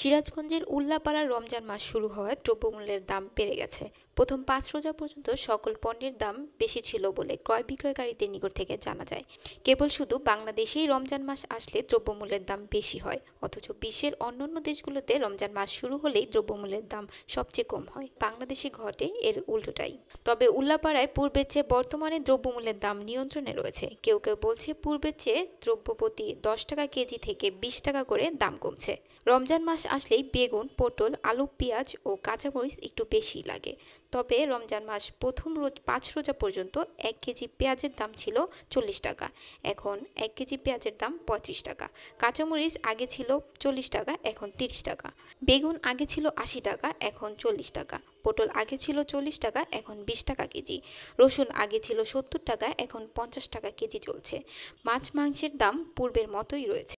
সিরাজগঞ্জের উল্লাপাড়ার রমজান মাস শুরু হওয়ায় দ্রব্যমূল্যের দাম বেড়ে গেছে প্রথম পাঁচ রোজা পর্যন্ত সকল পণ্যের দাম বেশি ছিল বলে ক্রয় বিক্রয়কারীদের নিকট থেকে জানা যায় কেবল শুধু বাংলাদেশেই রমজান মাস আসলে দ্রব্যমূল্যের দাম বেশি হয় অথচ বিশ্বের অন্যান্য দেশগুলোতে রমজান মাস শুরু হলেই দ্রব্যমূল্যের দাম সবচেয়ে কম হয় বাংলাদেশে ঘটে এর উল্টোটাই তবে উল্লাপাড়ায় পূর্বের চেয়ে বর্তমানে দ্রব্যমূল্যের দাম নিয়ন্ত্রণে রয়েছে কেউ কেউ বলছে পূর্বের চেয়ে দ্রব্য প্রতি দশ টাকা কেজি থেকে বিশ টাকা করে দাম কমছে রমজান মাস আসলেই বেগুন পটল আলু পেঁয়াজ ও কাঁচামরিচ একটু বেশি লাগে তবে রমজান মাস প্রথম রোজ পাঁচ রোজা পর্যন্ত এক কেজি পেঁয়াজের দাম ছিল চল্লিশ টাকা এখন এক কেজি পেঁয়াজের দাম পঁয়ত্রিশ টাকা কাঁচামরিচ আগে ছিল চল্লিশ টাকা এখন তিরিশ টাকা বেগুন আগে ছিল আশি টাকা এখন চল্লিশ টাকা পটল আগে ছিল চল্লিশ টাকা এখন বিশ টাকা কেজি রসুন আগে ছিল সত্তর টাকা এখন পঞ্চাশ টাকা কেজি চলছে মাছ মাংসের দাম পূর্বের মতোই রয়েছে